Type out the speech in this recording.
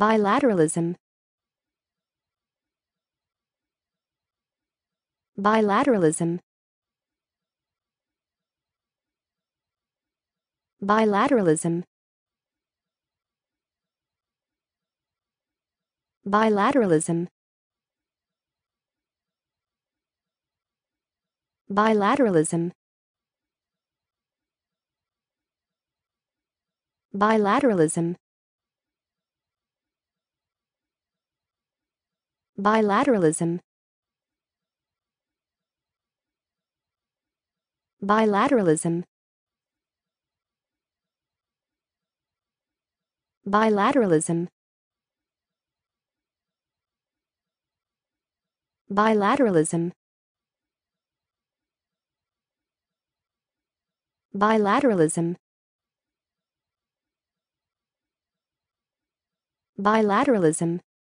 Bilateralism Bilateralism Bilateralism Bilateralism Bilateralism Bilateralism Bilateralism Bilateralism Bilateralism Bilateralism Bilateralism Bilateralism